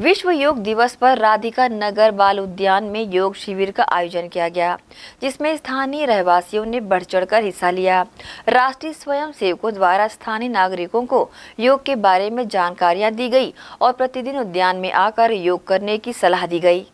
विश्व योग दिवस पर राधिका नगर बाल उद्यान में योग शिविर का आयोजन किया गया जिसमें स्थानीय रहवासियों ने बढ़ चढ़कर हिस्सा लिया राष्ट्रीय स्वयं सेवकों द्वारा स्थानीय नागरिकों को योग के बारे में जानकारियां दी गई और प्रतिदिन उद्यान में आकर योग करने की सलाह दी गई